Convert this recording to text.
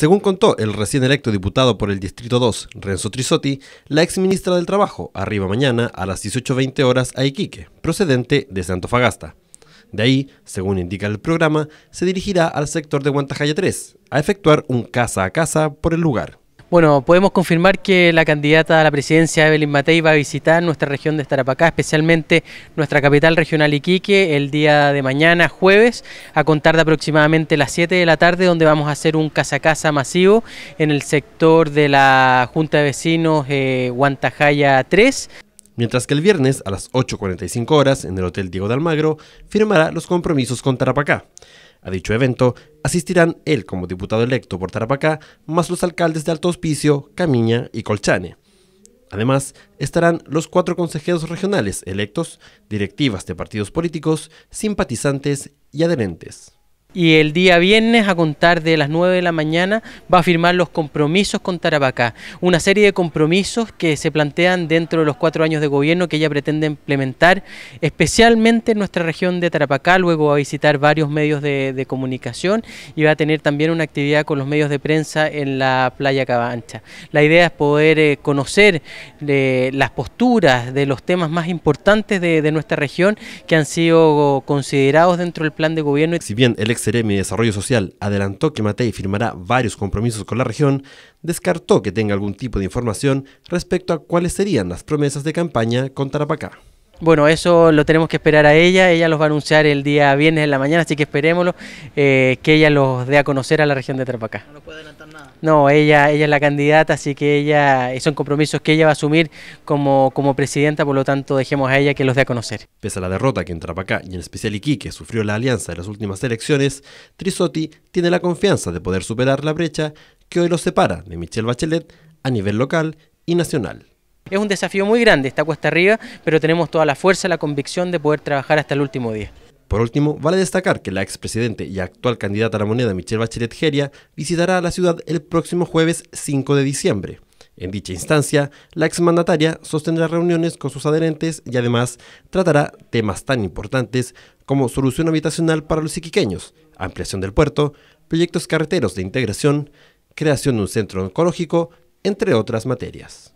Según contó el recién electo diputado por el Distrito 2, Renzo Trisotti, la ex ministra del Trabajo arriba mañana a las 18.20 horas a Iquique, procedente de Santofagasta. De ahí, según indica el programa, se dirigirá al sector de Guantajaya 3 a efectuar un casa a casa por el lugar. Bueno, podemos confirmar que la candidata a la presidencia Evelyn Matei va a visitar nuestra región de Tarapacá, especialmente nuestra capital regional Iquique, el día de mañana, jueves, a contar de aproximadamente las 7 de la tarde, donde vamos a hacer un casa a casa masivo en el sector de la Junta de Vecinos eh, Guantajaya 3. Mientras que el viernes, a las 8.45 horas, en el Hotel Diego de Almagro, firmará los compromisos con Tarapacá. A dicho evento asistirán él como diputado electo por Tarapacá, más los alcaldes de Alto Hospicio, Camiña y Colchane. Además, estarán los cuatro consejeros regionales electos, directivas de partidos políticos, simpatizantes y adherentes y el día viernes a contar de las 9 de la mañana va a firmar los compromisos con Tarapacá, una serie de compromisos que se plantean dentro de los cuatro años de gobierno que ella pretende implementar, especialmente en nuestra región de Tarapacá, luego va a visitar varios medios de, comunicación y va a tener también una actividad con los medios de prensa en la playa Cabancha. La idea es poder eh, conocer eh, las posturas de los temas más importantes de, nuestra región que han sido considerados dentro del plan de gobierno seré Desarrollo Social adelantó que Matei firmará varios compromisos con la región, descartó que tenga algún tipo de información respecto a cuáles serían las promesas de campaña con Tarapacá. Bueno, eso lo tenemos que esperar a ella. Ella los va a anunciar el día viernes en la mañana, así que esperémoslo eh, que ella los dé a conocer a la región de Trapacá. No nos puede adelantar nada. No, ella, ella es la candidata, así que ella son compromisos que ella va a asumir como, como presidenta, por lo tanto dejemos a ella que los dé a conocer. Pese a la derrota que en Trapacá y en especial Iquique sufrió la alianza en las últimas elecciones, Trisotti tiene la confianza de poder superar la brecha que hoy los separa de Michelle Bachelet a nivel local y nacional. Es un desafío muy grande, esta cuesta arriba, pero tenemos toda la fuerza, y la convicción de poder trabajar hasta el último día. Por último, vale destacar que la expresidente y actual candidata a la moneda Michelle Bachelet Geria visitará la ciudad el próximo jueves 5 de diciembre. En dicha instancia, la exmandataria sostendrá reuniones con sus adherentes y además tratará temas tan importantes como solución habitacional para los iquiqueños, ampliación del puerto, proyectos carreteros de integración, creación de un centro oncológico, entre otras materias.